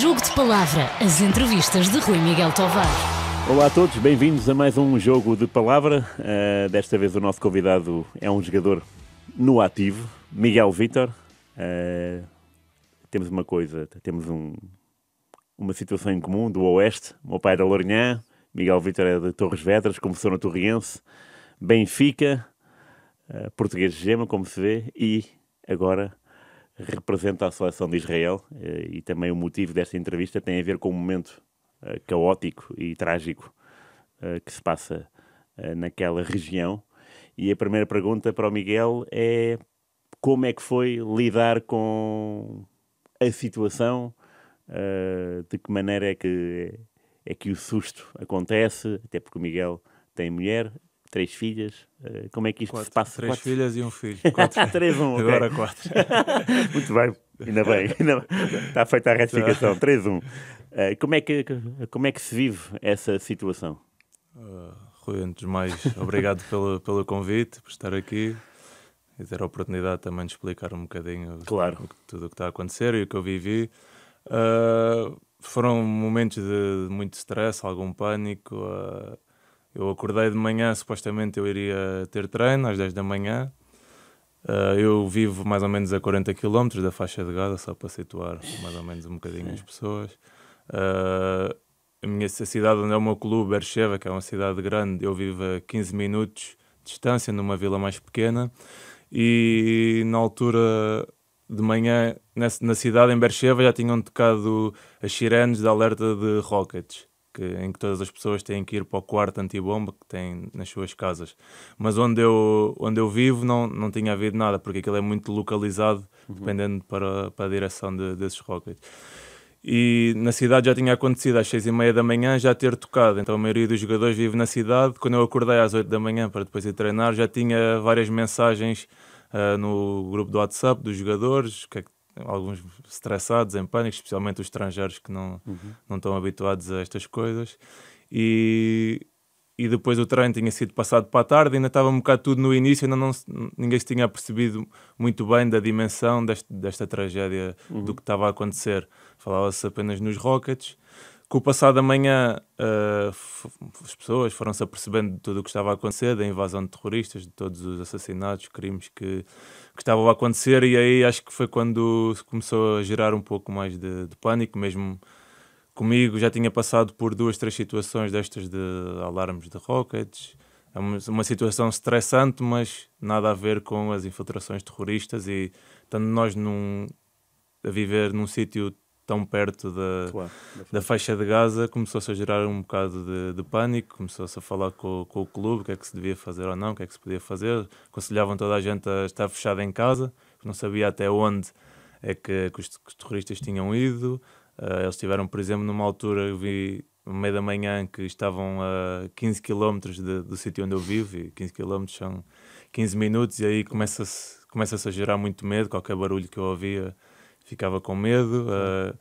Jogo de Palavra, as entrevistas de Rui Miguel Tovar. Olá a todos, bem-vindos a mais um jogo de palavra. Uh, desta vez o nosso convidado é um jogador no ativo, Miguel Vitor. Uh, eh, temos uma coisa, temos um, uma situação em comum do Oeste. O meu pai era é Lourinhã, Miguel Vitor é de Torres Vedras, começou no Torriense, Benfica, uh, português de gema, como se vê, e agora representa a seleção de Israel eh, e também o motivo desta entrevista tem a ver com o um momento eh, caótico e trágico eh, que se passa naquela região. E a primeira pergunta para o Miguel é como é que foi lidar com a situação, de que maneira é que, é que o susto acontece, até porque o Miguel tem mulher, três filhas. Eh, como é que isto quatro, se passa? Três quatro... filhas e um filho. Quatro. três, um, okay. Agora quatro. Muito bem, ainda bem. Está feita a retificação. Tá. três, um. Eh, como é, que, como é que se vive essa situação? Uh, Rui, antes de mais, obrigado pelo, pelo convite, por estar aqui e ter a oportunidade também de explicar um bocadinho claro. tudo o que está a acontecer e o que eu vivi. Uh, foram momentos de, de muito stress, algum pânico. Uh, eu acordei de manhã, supostamente eu iria ter treino às 10 da manhã. Uh, eu vivo mais ou menos a 40 km da faixa de Gaza, só para situar mais ou menos um bocadinho as pessoas. Uh, a minha a cidade onde é o meu clube, Bercheva, que é uma cidade grande, eu vivo a 15 minutos de distância, numa vila mais pequena. E na altura de manhã, na cidade, em Bercheva, já tinham tocado as sirenes de alerta de rockets que, em que todas as pessoas têm que ir para o quarto antibomba que têm nas suas casas. Mas onde eu, onde eu vivo não, não tinha havido nada, porque aquilo é muito localizado, uhum. dependendo para, para a direção de, desses rockets. E na cidade já tinha acontecido às seis e meia da manhã já ter tocado, então a maioria dos jogadores vive na cidade. Quando eu acordei às oito da manhã para depois ir treinar, já tinha várias mensagens uh, no grupo do WhatsApp dos jogadores, o que é que alguns estressados, em pânico, especialmente os estrangeiros que não, uhum. não estão habituados a estas coisas. E, e depois o treino tinha sido passado para a tarde, ainda estava um bocado tudo no início, ainda não, ninguém se tinha percebido muito bem da dimensão deste, desta tragédia, uhum. do que estava a acontecer. Falava-se apenas nos Rockets com o passar da manhã, uh, as pessoas foram-se apercebendo de tudo o que estava a acontecer, da invasão de terroristas, de todos os assassinatos, crimes que, que estavam a acontecer, e aí acho que foi quando começou a gerar um pouco mais de, de pânico, mesmo comigo. Já tinha passado por duas, três situações destas de alarmes de rockets. É uma, uma situação estressante, mas nada a ver com as infiltrações terroristas e, tanto nós num, a viver num sítio tão perto da, claro, da faixa de Gaza, começou-se a gerar um bocado de, de pânico, começou-se a falar com, com o clube o que é que se devia fazer ou não, o que é que se podia fazer. Aconselhavam toda a gente a estar fechada em casa, não sabia até onde é que, que, os, que os, terroristas tinham ido. Uh, eles tiveram, por exemplo, numa altura, vi no meio da manhã, que estavam a 15 km de, do sítio onde eu vivo, e 15 km são 15 minutos, e aí começa-se começa a gerar muito medo, qualquer barulho que eu ouvia ficava com medo. Uh,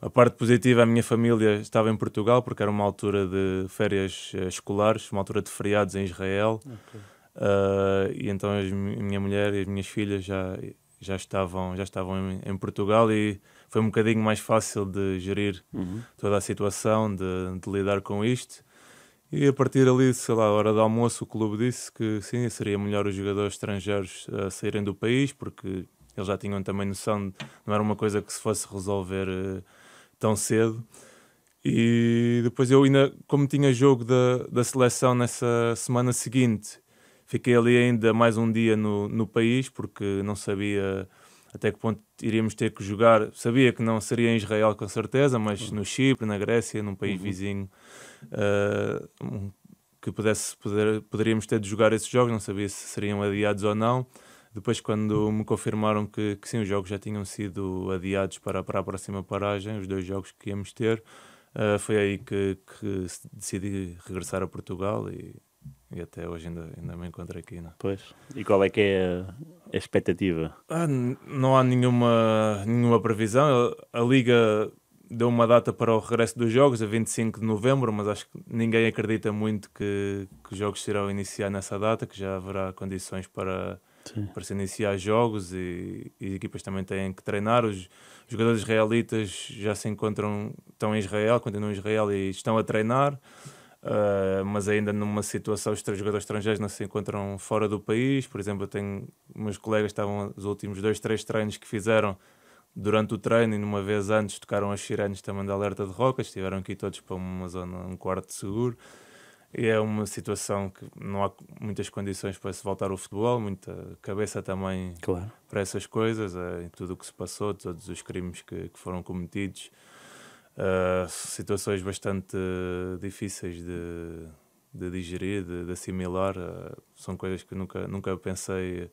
a parte positiva, a minha família estava em Portugal porque era uma altura de férias eh, escolares, uma altura de feriados em Israel. Okay. Uh, e então a minha mulher e as minhas filhas já, já estavam, já estavam em, em Portugal e foi um bocadinho mais fácil de gerir uhum. toda a situação, de, de, lidar com isto. E a partir ali, sei lá, a hora do almoço, o clube disse que sim, seria melhor os jogadores estrangeiros uh, saírem do país porque eles já tinham também noção, de, não era uma coisa que se fosse resolver uh, tão cedo. E depois eu ainda, como tinha jogo da, da seleção nessa semana seguinte, fiquei ali ainda mais um dia no, no país, porque não sabia até que ponto iríamos ter que jogar. Sabia que não seria em Israel com certeza, mas uhum. no Chipre, na Grécia, num país uhum. vizinho, uh, que pudesse, poder, poderíamos ter de jogar esses jogos, não sabia se seriam adiados ou não. Depois, quando me confirmaram que, que sim, os jogos já tinham sido adiados para, para a próxima paragem, os dois jogos que íamos ter, uh, foi aí que, que decidi regressar a Portugal e, e até hoje ainda, ainda me encontro aqui. Não? É? Pois. E qual é que é a, expectativa? Ah, não há nenhuma, nenhuma previsão. A, a Liga deu uma data para o regresso dos jogos, a 25 de novembro, mas acho que ninguém acredita muito que, que os jogos serão iniciar nessa data, que já haverá condições para Sim. para se iniciar jogos e, e, equipas também têm que treinar. Os jogadores israelitas já se encontram, estão em Israel, continuam em Israel e estão a treinar, uh, mas ainda numa situação, os três jogadores estrangeiros não se encontram fora do país. Por exemplo, eu tenho meus colegas estavam os últimos dois, três treinos que fizeram durante o treino e numa vez antes tocaram as sirenes também da alerta de rocas, estiveram aqui todos para uma zona, um quarto seguro é uma situação que não há muitas condições para se voltar ao futebol, muita cabeça também claro. para essas coisas, é, em tudo o que se passou, todos os crimes que, que foram cometidos, uh, situações bastante difíceis de, de digerir, de, de assimilar, uh, são coisas que nunca, nunca pensei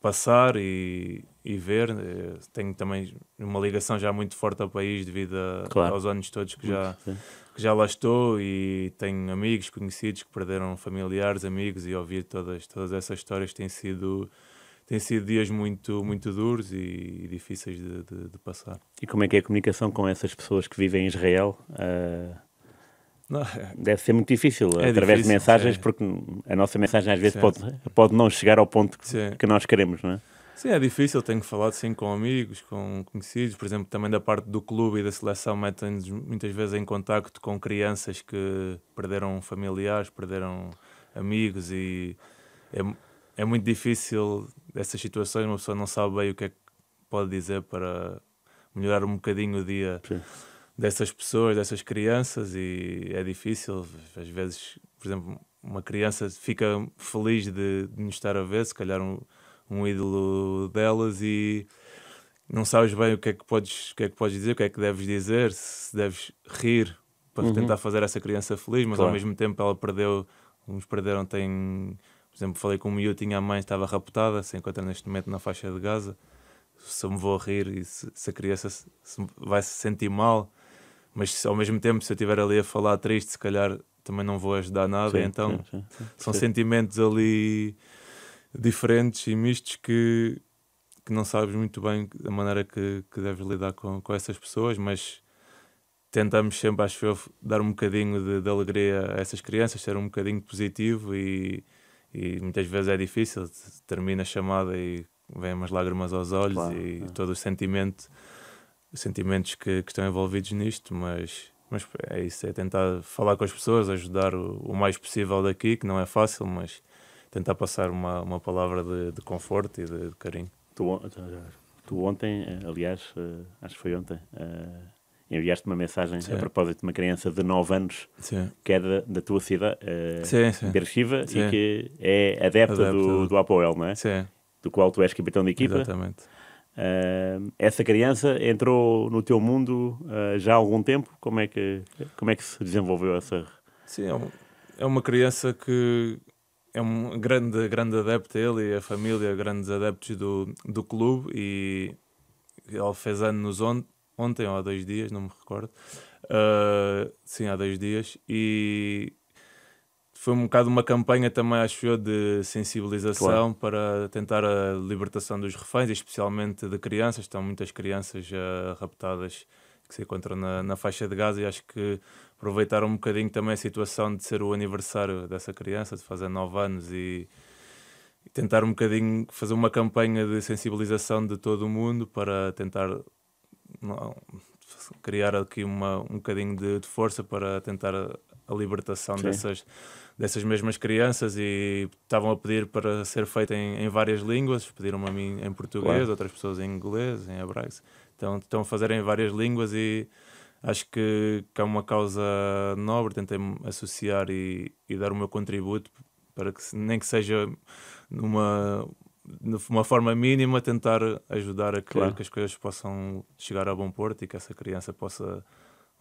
passar e, e ver. Eu tenho também uma ligação já muito forte ao país devido a, claro. aos anos todos que já. Sim que já lá estou e tenho amigos, conhecidos que perderam familiares, amigos e ouvir todas, todas essas histórias tem sido tem sido dias muito muito duros e, difíceis de, de, de passar. E como é que é a comunicação com essas pessoas que vivem em Israel? Uh... Deve ser muito difícil, é através difícil, de mensagens, é. porque a nossa mensagem às vezes pode, pode não chegar ao ponto que, que nós queremos, não é? Sim, é difícil, tenho que falar sim com amigos, com conhecidos, por exemplo, também da parte do clube e da seleção metem-nos muitas vezes em contacto com crianças que perderam familiares, perderam amigos e é, é muito difícil essas situações, uma pessoa não sabe bem o que é que pode dizer para melhorar um bocadinho o dia sim. dessas pessoas, dessas crianças e é difícil, às vezes, por exemplo, uma criança fica feliz de, de nos estar a ver, se calhar um um ídolo delas e não sabes bem o que é que podes, o que é que podes dizer, o que é que deves dizer, se deves rir para uhum. tentar fazer essa criança feliz, mas claro. ao mesmo tempo ela perdeu, uns perderam, tem, por exemplo, falei com o miúdo, tinha a mãe, estava raptada, se encontra neste momento na faixa de Gaza, se me vou rir e se, se a criança se, se vai se sentir mal, mas se, ao mesmo tempo, se eu estiver ali a falar triste, se calhar também não vou ajudar nada, sim, então sim, sim, são sentimentos ali diferentes e mistos que, que não sabes muito bem a maneira que, que deves lidar com, com essas pessoas, mas tentamos sempre, acho eu, dar um bocadinho de, de alegria a essas crianças, ser um bocadinho positivo e, e muitas vezes é difícil. Termina a chamada e vêm umas lágrimas aos olhos claro, e é. todo o sentimento, os sentimentos que, que, estão envolvidos nisto, mas, mas é isso, é tentar falar com as pessoas, ajudar o, o mais possível daqui, que não é fácil, mas tentar passar uma, uma palavra de, de conforto e de, de carinho. Tu, tu, ontem, eh, aliás, eh, acho que foi ontem, eh, enviaste uma mensagem sim. a propósito de uma criança de 9 anos sim. que é da, da tua cidade, uh, Berchiva, e que é adepta, adepta do, do Apoel, não é? Sim. Do qual tu és capitão de equipa. Exatamente. Uh, essa criança entrou no teu mundo uh, já há algum tempo? Como é que, como é que se desenvolveu essa? Sim, é, é uma criança que é um grande, grande adepto, ele e a família, grandes adeptos do, do clube. E ele fez anos on, ontem ou há dois dias, não me recordo. Uh, sim, há dois dias. E foi um bocado uma campanha também, acho eu, de sensibilização claro. para tentar a libertação dos reféns, especialmente de crianças. Estão muitas crianças uh, raptadas que se encontram na, na faixa de Gaza e acho que aproveitar um bocadinho também a situação de ser o aniversário dessa criança, de fazer 9 anos e, e tentar um bocadinho fazer uma campanha de sensibilização de todo o mundo para tentar não, criar aqui uma, um bocadinho de, de força para tentar a, libertação Sim. dessas, dessas mesmas crianças e estavam a pedir para ser feita em, em várias línguas, pediram-me a mim em português, claro. outras pessoas em inglês, em hebraico, então estão a fazer em várias línguas e Acho que, que é uma causa nobre, tentei associar e, e dar o meu contributo para que, nem que seja numa de uma forma mínima, tentar ajudar a que, claro. que, as coisas possam chegar a bom porto e que essa criança possa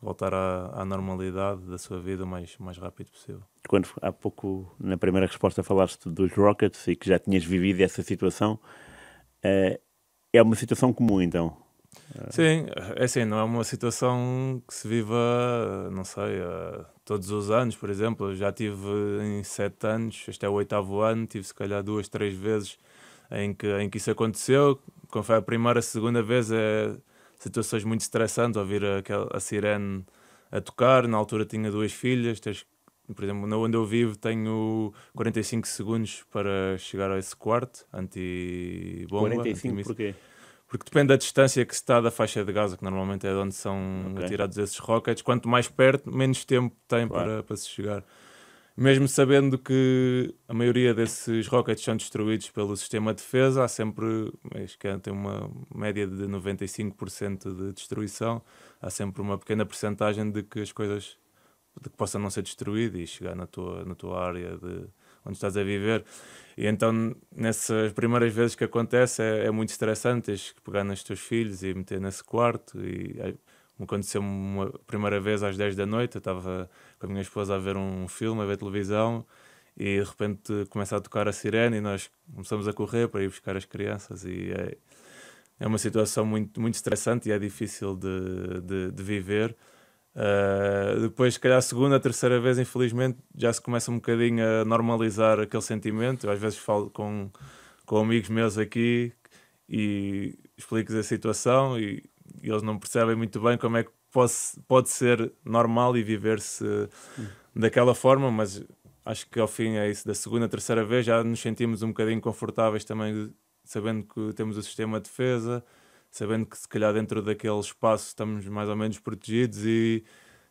voltar à, à, normalidade da sua vida o mais, mais rápido possível. Quando há pouco, na primeira resposta, falaste dos Rockets e que já tinhas vivido essa situação, eh, é uma situação comum então? É. Sim, é assim, não é uma situação que se viva, não sei, eh, todos os anos, por exemplo. Eu já tive em sete anos, este é o oitavo ano, tive se calhar duas, três vezes em que, em que isso aconteceu. Quando foi a primeira, a segunda vez é situações muito estressantes, ouvir aquela, a sirene a tocar. Na altura tinha duas filhas, tens, por exemplo, onde eu vivo tenho 45 segundos para chegar a esse quarto anti-bomba. 45 anti porquê? Porque depende da distância que se está da faixa de Gaza, que normalmente é de onde são okay. atirados esses rockets. Quanto mais perto, menos tempo tem claro. para, para se chegar. Mesmo sabendo que a maioria desses rockets são destruídos pelo sistema de defesa, há sempre, acho que é, tem uma média de 95% de destruição, há sempre uma pequena porcentagem de que as coisas de que possa não ser destruída e chegar na tua, na tua área de, onde estás a viver. E então, nessas primeiras vezes que acontece, é, é muito estressante. Tens que pegar nos teus filhos e meter nesse quarto. E é, aconteceu uma primeira vez às 10 da noite. Eu estava com a minha esposa a ver um filme, a ver televisão. E de repente começa a tocar a sirene e nós começamos a correr para ir buscar as crianças. E é, é uma situação muito, muito estressante e é difícil de, de, de viver. Uh, depois, se calhar, a segunda, a terceira vez, infelizmente, já se começa um bocadinho a normalizar aquele sentimento. Eu, às vezes falo com, com amigos meus aqui e explico a situação e, e, eles não percebem muito bem como é que pode, pode ser normal e viver-se hum. daquela forma, mas acho que ao fim é isso. Da segunda, terceira vez, já nos sentimos um bocadinho confortáveis também, sabendo que temos o sistema de defesa sabendo que se calhar dentro daquele espaço estamos mais ou menos protegidos e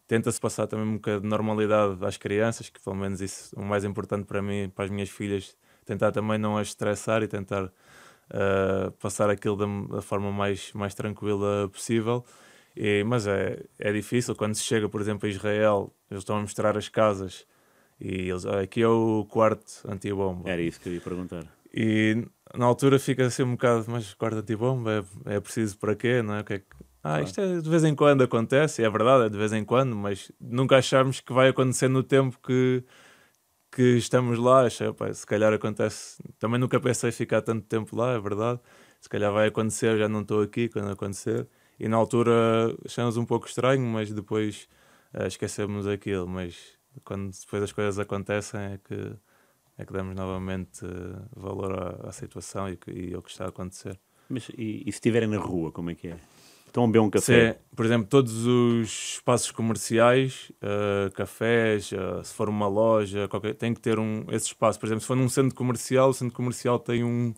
tenta-se passar também um bocado de normalidade às crianças, que pelo menos isso é o mais importante para mim, para as minhas filhas, tentar também não as estressar e tentar uh, passar aquilo da, da, forma mais, mais tranquila possível. E, mas é, é difícil, quando se chega, por exemplo, a Israel, eles estão a mostrar as casas e eles, ah, aqui é o quarto antibomba. Era isso que eu ia perguntar e na altura fica assim um bocado, mas corda de tipo, é, é preciso para quê, não é? que é que... Ah, isto é, de vez em quando acontece, é verdade, é de vez em quando, mas nunca achamos que vai acontecer no tempo que, que estamos lá. Acho, se calhar acontece. Também nunca pensei ficar tanto tempo lá, é verdade. Se calhar vai acontecer, já não estou aqui quando acontecer. E na altura achamos um pouco estranho, mas depois uh, esquecemos aquilo. Mas quando depois as coisas acontecem é que é que damos novamente eh, valor à, à situação e, e, ao que está a acontecer. Mas e, e se estiverem na rua, como é que é? Estão a beber um café? Se, é, por exemplo, todos os espaços comerciais, uh, cafés, uh, se for uma loja, qualquer, tem que ter um, esse espaço. Por exemplo, se for num centro comercial, o centro comercial tem um,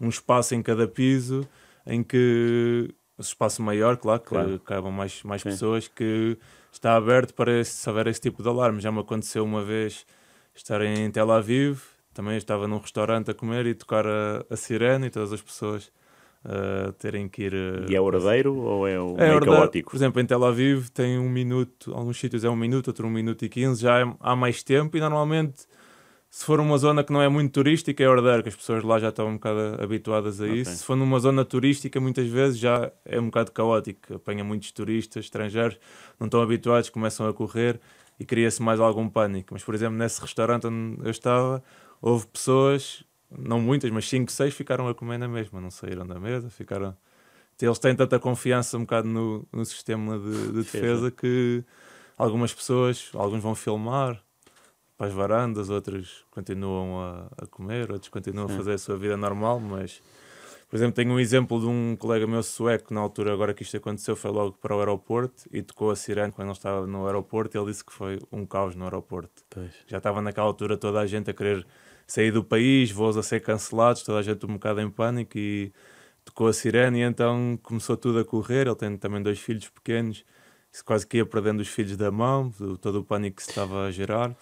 um espaço em cada piso em que o espaço maior, claro, que claro. mais, mais pessoas, que está aberto para esse, se houver esse tipo de alarme. Já me aconteceu uma vez estar em Tel Aviv, também estava num restaurante a comer e tocar a, a sirene e todas as pessoas uh, terem que ir. Uh, e é ordeiro ou é, o é meio caótico? Por exemplo, em Tel Aviv tem um minuto, alguns sítios é um minuto, outro um minuto e quinze, já é, há mais tempo e normalmente. Se for uma zona que não é muito turística, é ordeiro, que as pessoas lá já estão um bocado habituadas a isso. Okay. Se for numa zona turística, muitas vezes já é um bocado caótico. Apanha muitos turistas estrangeiros, não estão habituados, começam a correr e cria-se mais algum pânico. Mas, por exemplo, nesse restaurante onde eu estava, houve pessoas, não muitas, mas 5, 6 ficaram a comer na mesma, não saíram da mesa, ficaram. Eles têm tanta confiança um bocado no, no sistema de, de defesa que algumas pessoas, alguns vão filmar para as varandas, outros continuam a, a comer, outros continuam Sim. a fazer a sua vida normal, mas por exemplo, tenho um exemplo de um colega meu sueco, na altura, agora que isto aconteceu, foi logo para o aeroporto e tocou a sirene quando ele estava no aeroporto. Ele disse que foi um caos no aeroporto. Pois. Já estava naquela altura toda a gente a querer sair do país, voos a ser cancelados, toda a gente um bocado em pânico e tocou a sirene e então começou tudo a correr. Ele tem também dois filhos pequenos, quase que ia perdendo os filhos da mão, todo o pânico que se estava a gerar.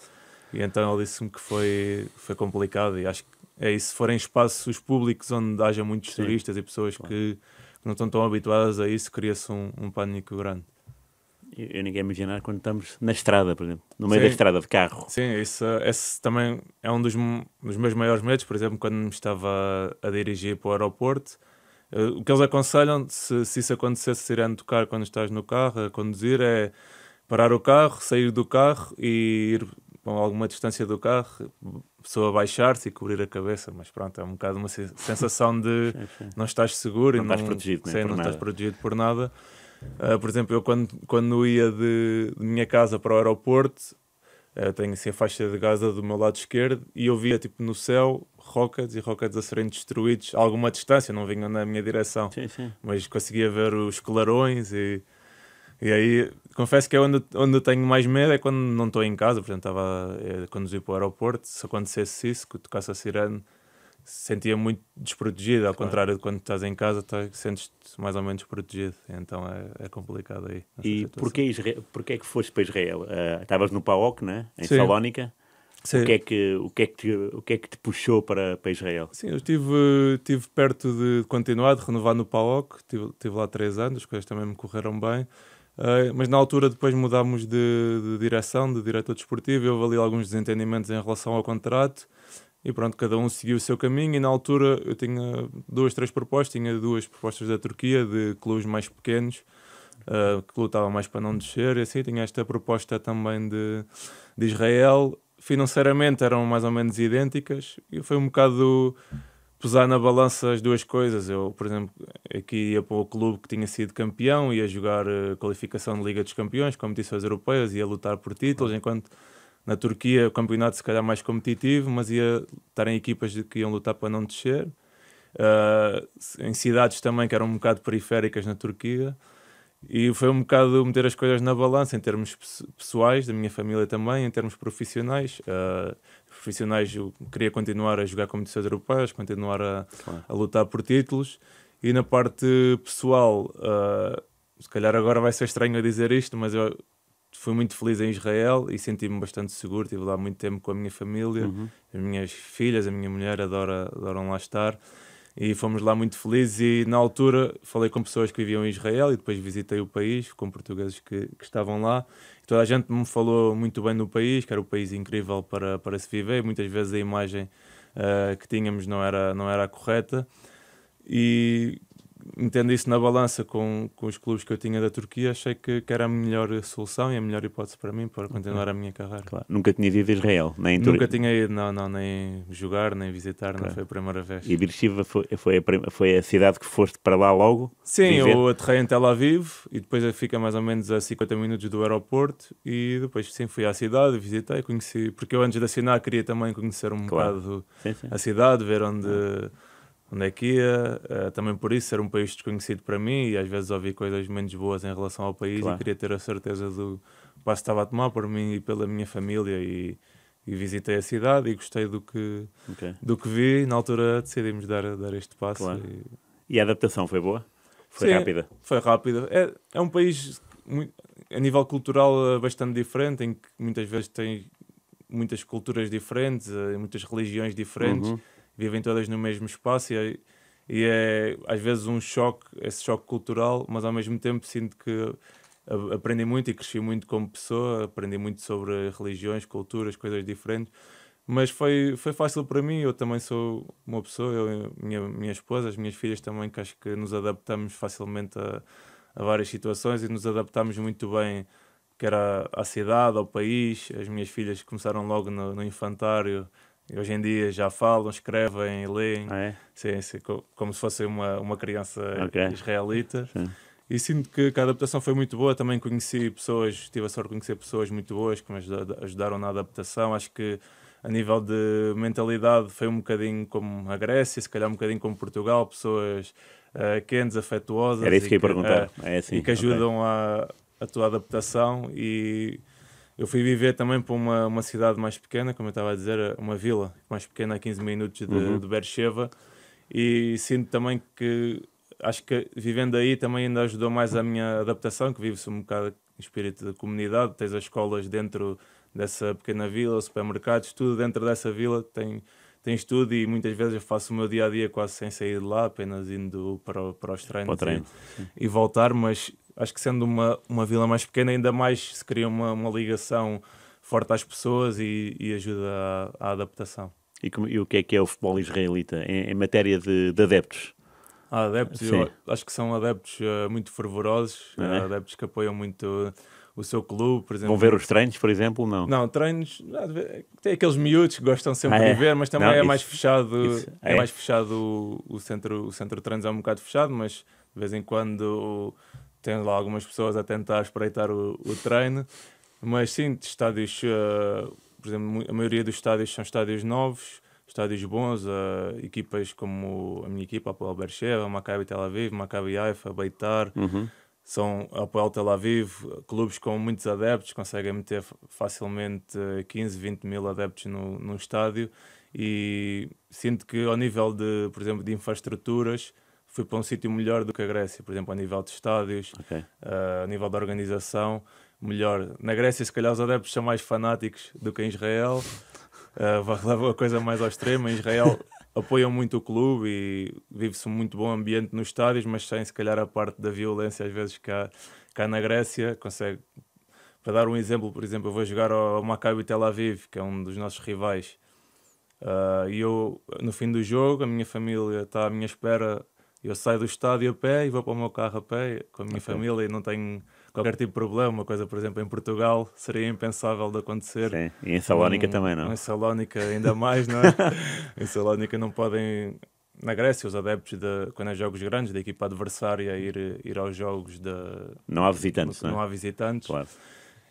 E então ele disse-me que foi, foi complicado e acho que é, e se forem espaços públicos onde haja muitos Sim. turistas e pessoas claro. que, que, não estão tão habituadas a isso, cria-se um, um pânico grande. Eu, eu imaginar quando estamos na estrada, por exemplo, no meio Sim. da estrada, de carro. Sim, isso, esse também é um dos, dos meus maiores medos. Por exemplo, quando me estava a, a dirigir para o aeroporto, o que eles aconselham, se, se isso acontecesse, se irem tocar quando estás no carro a conduzir, é parar o carro, sair do carro e ir para alguma distância do carro, pessoa baixar-se e cobrir a cabeça, mas pronto, é um bocado uma sensação de não estás seguro não e né, não, estás protegido, sei, não estás protegido por nada. Uh, por exemplo, eu quando, quando ia de, de minha casa para o aeroporto, ah, tenho assim a faixa de Gaza do meu lado esquerdo e eu via tipo no céu rockets e rockets a serem destruídos a alguma distância, não vinham na minha direção, sim, mas conseguia ver os clarões e e aí, confesso que é onde, onde eu tenho mais medo é quando não estou em casa, portanto, estava a conduzir para o aeroporto. Se acontecesse isso, que tocasse a sirene, sentia muito desprotegido, ao claro. contrário de quando estás em casa, tá, sentes-te mais ou menos protegido, então é, é complicado aí. E porquê, Israel, porquê é que foste para Israel? Uh, estavas no Paok né? em Sim. Salónica? Sim. O, que é que, o, que é que te, o que é que te puxou para, para Israel? Sim, eu estive, estive perto de continuar, de renovar no Paok estive, estive lá três anos, as coisas também me correram bem Uh, mas na altura depois mudámos de, de direção, de diretor desportivo, houve ali alguns desentendimentos em relação ao contrato e pronto, cada um seguiu o seu caminho e na altura eu tinha duas, três propostas, tinha duas propostas da Turquia de clubes mais pequenos uh, que lutavam mais para não descer e assim, tinha esta proposta também de, de Israel, financeiramente eram mais ou menos idênticas e foi um bocado... Do, pesar na balança as duas coisas. Eu, por exemplo, aqui ia para o clube que tinha sido campeão, ia jogar uh, qualificação de Liga dos Campeões, competições europeias, ia lutar por títulos, enquanto na Turquia o campeonato se calhar mais competitivo, mas ia estar em equipas que iam lutar para não descer. Uh, em cidades também que eram um bocado periféricas na Turquia. E foi um bocado meter as coisas na balança em termos pessoais, da minha família também, em termos profissionais. Uh, profissionais, eu queria continuar a jogar competições europeias, continuar a, claro. a lutar por títulos. E na parte pessoal, uh, se calhar agora vai ser estranho a dizer isto, mas eu fui muito feliz em Israel e senti-me bastante seguro. Estive lá muito tempo com a minha família, uhum. as minhas filhas, a minha mulher adora, adoram lá estar e fomos lá muito felizes. E na altura falei com pessoas que viviam em Israel e depois visitei o país com portugueses que, que estavam lá. E toda a gente me falou muito bem do país, que era um país incrível para, para se viver. Muitas vezes a imagem uh, que tínhamos não era, não era a correta. E entendo isso na balança com, com os clubes que eu tinha da Turquia, achei que, que era a melhor solução e a melhor hipótese para mim para continuar a minha carreira. Claro. Nunca tinha a Israel, nem Nunca tinha ido, não, não, nem jogar, nem visitar, claro. não foi a primeira vez. E Beersheba foi, foi, a, foi a cidade que foste para lá logo? Sim, viver? eu aterrei em Tel Aviv e depois fica mais ou menos a 50 minutos do aeroporto e depois sim fui à cidade, visitei, conheci, porque eu antes de assinar queria também conhecer um claro. bocado sim, sim. a cidade, ver onde... Ah onde é que ia. Uh, também por isso era um país desconhecido para mim e às vezes ouvi coisas menos boas em relação ao país claro. e queria ter a certeza do passo que estava a tomar por mim e pela minha família e, e visitei a cidade e gostei do que, okay. do que vi. Na altura decidimos dar, dar este passo. Claro. E... e... a adaptação foi boa? Foi Sim, rápida? Foi rápida. É, é um país muito, a nível cultural eh, bastante diferente, em que muitas vezes tem muitas culturas diferentes, eh, muitas religiões diferentes. Uhum vivem todas no mesmo espaço e, é, e é às vezes um choque, esse choque cultural, mas ao mesmo tempo sinto que aprendi muito e cresci muito como pessoa, aprendi muito sobre religiões, culturas, coisas diferentes. Mas foi, foi fácil para mim, eu também sou uma pessoa, eu, minha, minha esposa, as minhas filhas também, que acho que nos adaptamos facilmente a, a várias situações e nos adaptamos muito bem, quer à, à cidade, ao país. As minhas filhas começaram logo no, no infantário, Hoje em dia já falam, escrevem, leem, ah, é? sim, sim, como se fosse uma, uma criança okay. israelita. Sim. E sinto que, que, a adaptação foi muito boa. Também conheci pessoas, tive a sorte de conhecer pessoas muito boas que me ajudaram na adaptação. Acho que a nível de mentalidade foi um bocadinho como a Grécia, se calhar um bocadinho como Portugal, pessoas uh, quentes, afetuosas. Era isso que ia perguntar. Uh, é assim, e que ajudam okay. a, a tua adaptação e eu fui viver também para uma, uma cidade mais pequena, como eu estava a dizer, uma vila mais pequena, a 15 minutos de, uhum. de Bercheva, e sinto também que acho que vivendo aí também ainda ajudou mais a minha adaptação, que vive-se um bocado em espírito de comunidade, tens as escolas dentro dessa pequena vila, supermercados, tudo dentro dessa vila, tem, tens tudo e muitas vezes eu faço o meu dia a dia quase sem sair de lá, apenas indo para, para os treinos para treino. e, e, voltar, mas acho que sendo uma, uma vila mais pequena, ainda mais se cria uma, uma ligação forte às pessoas e, e ajuda à, adaptação. E, como, e, o que é que é o futebol israelita em, em matéria de, de adeptos? Há adeptos, acho que são adeptos uh, muito fervorosos, é? uh, adeptos que apoiam muito o seu clube, por exemplo. Vão ver os treinos, por exemplo, não? Não, treinos, tem aqueles miúdos que gostam sempre ah, é? de ver, mas também não, é, isso, mais fechado, é, é, mais fechado, é mais fechado o, centro, o centro de treinos é um bocado fechado, mas de vez em quando tens lá algumas pessoas a tentar espreitar o, o treino, mas sim, estádios, uh, por exemplo, a maioria dos estádios são estádios novos, estádios bons, uh, equipas como a minha equipa, Apoel Bercheva, Maccabi Tel Aviv, Maccabi Haifa, Beitar, uhum. são Apoel Tel Aviv, clubes com muitos adeptos, conseguem meter facilmente 15, eh, 20 mil adeptos no, no estádio e sinto que ao nível de, por exemplo, de infraestruturas, fui para um sítio melhor do que a Grécia, por exemplo, a nível de estádios, okay. uh, a nível da organização, melhor. Na Grécia, se calhar, os adeptos são mais fanáticos do que em Israel, uh, a coisa mais ao extremo. Em Israel, apoiam muito o clube e vive-se um muito bom ambiente nos estádios, mas sem, se calhar, a parte da violência, às vezes, cá, cá na Grécia, consegue. Para dar um exemplo, por exemplo, eu vou jogar ao Maccabi Tel Aviv, que é um dos nossos rivais. Uh, e eu, no fim do jogo, a minha família está à minha espera eu saio do estádio a pé e vou para o meu carro a pé com a minha okay. família e não tenho qualquer tipo de problema. Uma coisa, por exemplo, em Portugal seria impensável de acontecer. Sim. E em Salónica um, também, não? Em Salónica ainda mais, não é? em Salónica não podem. Na Grécia, os adeptos, de, quando é jogos grandes, da equipa adversária ir, ir aos jogos da. Não há visitantes, não, não é? há visitantes. Claro.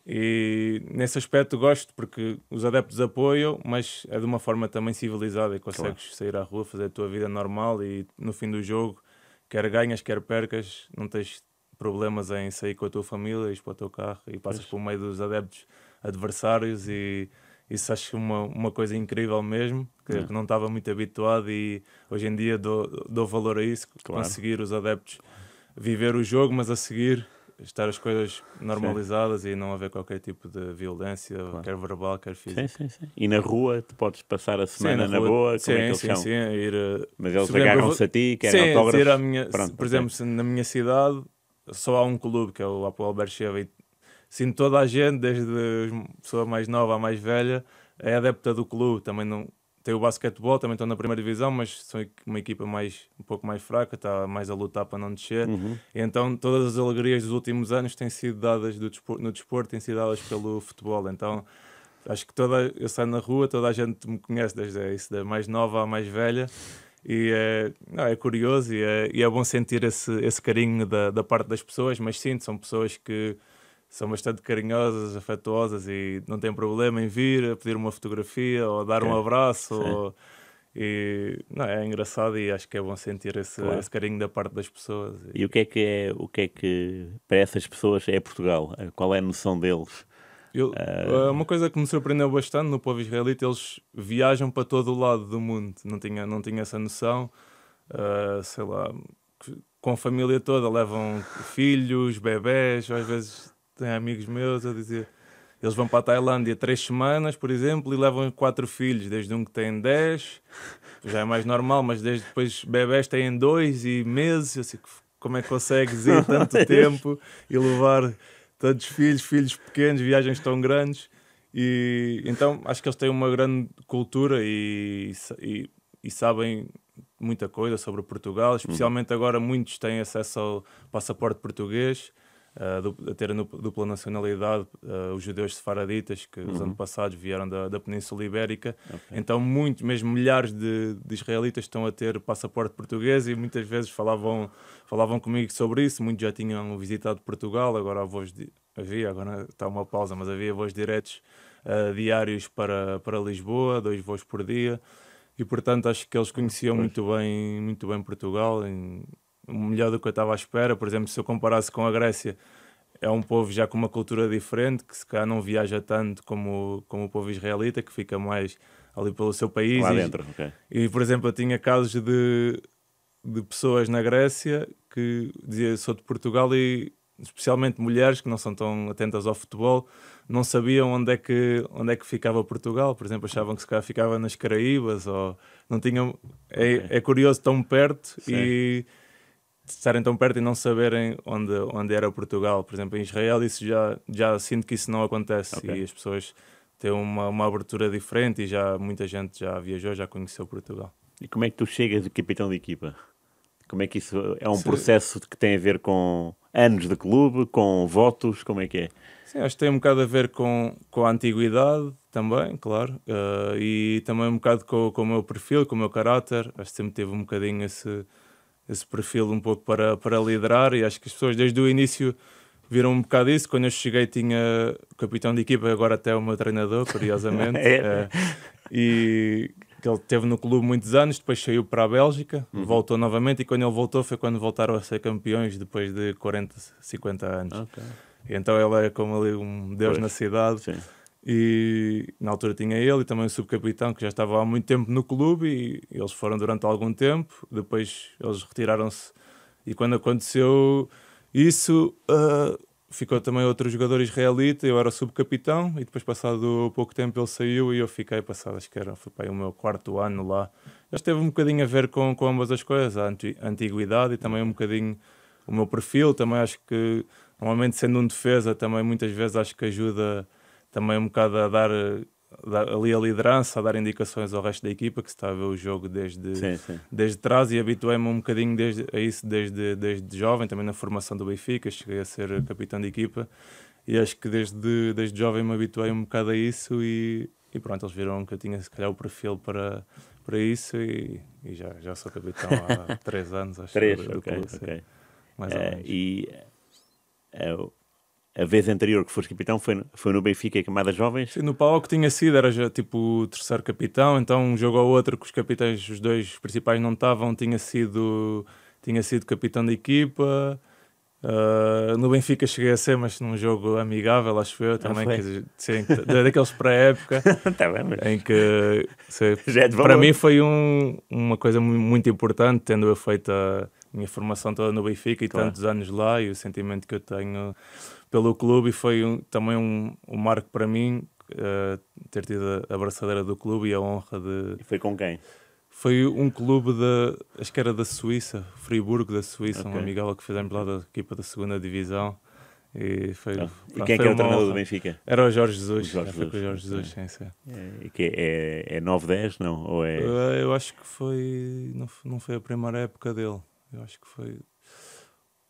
E nesse aspecto gosto porque os adeptos apoiam, mas é de uma forma também civilizada e consegues claro. sair à rua, fazer a tua vida normal e no fim do jogo, quer ganhas, quer percas, não tens problemas em sair com a tua família, ir para o teu carro e passas pois. por meio dos adeptos adversários e isso acho uma, uma coisa incrível mesmo, que, é. não estava muito habituado e hoje em dia dou, dou valor a isso, claro. conseguir os adeptos viver o jogo, mas a seguir estar as coisas normalizadas sim. e não haver qualquer tipo de violência, claro. quer verbal, quer física. Sim, sim, sim. E na rua tu podes passar a semana sim, na, na boa, sim, como é que eles sim, são? Sim, ir, eh, Mas eles agarram-se a ti, querem sim, autógrafos? Ir à minha, Pronto, por exemplo, na minha cidade só há um clube, que é o Apoel Bercheva, e sinto toda a gente, desde a pessoa mais nova à mais velha, é adepta do clube, também não tem o basquetebol, também estão na primeira divisão, mas são uma equipa mais, um pouco mais fraca, está mais a lutar para não descer. Uhum. Então, todas as alegrias dos últimos anos têm sido dadas do desporto, no desporto, têm sido dadas pelo futebol. Então, acho que toda eu saio na rua, toda a gente me conhece, desde é isso, da mais nova à mais velha. E é, não, é curioso e é, e é bom sentir esse, esse carinho da, da parte das pessoas, mas sim, são pessoas que são bastante carinhosas, afetuosas e não têm problema em vir a pedir uma fotografia ou dar okay. um abraço. Ou, e não, é engraçado e acho que é bom sentir esse, claro. esse carinho da parte das pessoas. E, e o que é que é, o que é que para essas pessoas é Portugal? Eh, qual é a noção deles? Eu, uh... Uma coisa que me surpreendeu bastante no povo israelita, eles viajam para todo o lado do mundo, não tinha, não tinha essa noção. Uh, sei lá, com a família toda, levam filhos, bebés, às vezes tenho amigos meus a dizer. Eles vão para a Tailândia três semanas, por exemplo, e levam quatro filhos, desde um que tem dez, já é mais normal, mas desde depois bebés têm dois e meses. Eu sei, como é que consegues ir tanto tempo e levar tantos filhos, filhos pequenos, viagens tão grandes? E então acho que eles têm uma grande cultura e, e, e sabem muita coisa sobre Portugal, especialmente uhum. agora muitos têm acesso ao passaporte português uh, a ter dupla nacionalidade, uh, os judeus sefaraditas que uhum. os anos passados vieram da, da Península Ibérica. Okay. Então, muitos, mesmo milhares de, de, israelitas estão a ter passaporte português e muitas vezes falavam, falavam comigo sobre isso. Muitos já tinham visitado Portugal, agora voos de, havia, agora está uma pausa, mas havia voos diretos uh, diários para, para Lisboa, dois voos por dia. E portanto acho que eles conheciam muito bem, muito bem Portugal. Em, melhor do que eu estava à espera. Por exemplo, se eu comparasse com a Grécia, é um povo já com uma cultura diferente, que se calhar não viaja tanto como, como o povo israelita, que fica mais ali pelo seu país. Lá e, dentro, ok. E, por exemplo, eu tinha casos de, de pessoas na Grécia que dizia sou de Portugal e especialmente mulheres que não são tão atentas ao futebol, não sabiam onde é que, onde é que ficava Portugal. Por exemplo, achavam que se ficava nas Caraíbas ou não tinham. É, é curioso, tão perto Sim. e estarem tão perto e não saberem onde, onde era Portugal. Por exemplo, em Israel, isso já, já sinto que isso não acontece okay. e as pessoas têm uma, uma abertura diferente e já muita gente já viajou, já conheceu Portugal. E como é que tu chegas de capitão de equipa? Como é que isso é um Sim. processo que tem a ver com anos de clube, com votos? Como é que é? Sim, acho que tem um bocado a ver com, com a antiguidade também, claro, uh, e também um bocado com, com o meu perfil, com o meu caráter. Acho que sempre teve um bocadinho esse esse perfil um pouco para, para liderar e acho que as pessoas desde o início viram um bocado isso. Quando eu cheguei tinha capitão de equipa, agora até o meu treinador, curiosamente. é. É, e que ele teve no clube muitos anos, depois saiu para a Bélgica, uhum. voltou novamente e quando ele voltou foi quando voltaram a ser campeões depois de 40, 50 anos. Okay. Então ele é como ali um deus pois. na cidade. Sim. E na altura tinha ele e também o subcapitão que já estava há muito tempo no clube e eles foram durante algum tempo. Depois eles retiraram-se e quando aconteceu isso, uh, ficou também outro jogador israelita. Eu era subcapitão e depois, passado pouco tempo, ele saiu e eu fiquei. Passado, acho que era foi, pai, o meu quarto ano lá. Já teve um bocadinho a ver com, com ambas as coisas, a antiguidade e também um bocadinho o meu perfil. Também acho que, normalmente, sendo um defesa, também muitas vezes acho que ajuda também um bocado a dar, dar, ali a liderança, a dar indicações ao resto da equipa que está a ver o jogo desde, sim, sim. desde trás e habituei-me um bocadinho desde, a isso desde, desde jovem, também na formação do Benfica, cheguei a ser capitão de equipa e acho que desde, desde jovem me habituei um bocado a isso e, e pronto, eles viram que eu tinha se calhar o perfil para, para isso e, e já, já sou capitão há três anos, acho. 3, ok, ok. Mais é, ou menos. E é, a vez anterior que foste capitão foi, foi no Benfica e camada jovens? Sim, no Pau que tinha sido, era já, tipo o terceiro capitão, então um jogo ou outro que os capitães, os dois principais não estavam, tinha sido, tinha sido capitão da equipa. Uh, no Benfica cheguei a ser, mas num jogo amigável, acho que eu ah, também, que, sim, daqueles pré-época tá mas... em que é para mim foi um, uma coisa muito importante, tendo eu feito a minha formação toda no Benfica e claro. tantos anos lá e o sentimento que eu tenho pelo clube e foi um, também um, um, marco para mim uh, ter tido a abraçadeira do clube e a honra de. E foi com quem? Foi um clube da. acho que era da Suíça, Friburgo da Suíça, okay. um amigo que fizemos lá da equipa da segunda divisão. E, foi, ah. e quem é que era é o treinador do Benfica? Era o Jorge Jesus. O Jorge Jesus. O Jorge Jesus é. Sim, sim. É, que é, é, 9-10, não? Ou é... Eu acho que foi. Não, foi a primeira época dele. Eu acho que foi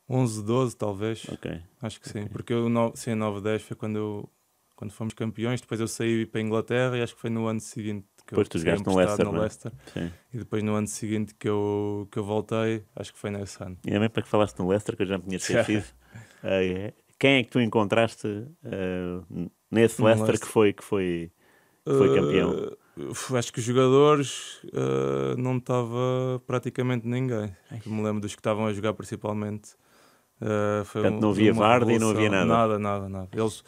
11, 12 talvez. Ok. Acho que okay. sim, porque eu no, sim, 9, 10 foi quando, eu, quando fomos campeões. Depois eu saí para a Inglaterra e acho que foi no ano seguinte que depois eu tu jogaste no Leicester, no é? Leicester. Sim. E depois no ano seguinte que eu, que eu voltei, acho que foi nesse ano. E também é para que falaste no Leicester, que eu já me tinha esquecido, uh, quem é que tu encontraste uh, nesse Leicester, Leicester, que foi, que foi, que foi uh, campeão? Eh, acho que os jogadores uh, não estava praticamente ninguém. Eu me lembro dos que estavam a jogar principalmente. Uh, Portanto, não havia Vardy e não havia nada. Nada, nada, nada. Eles,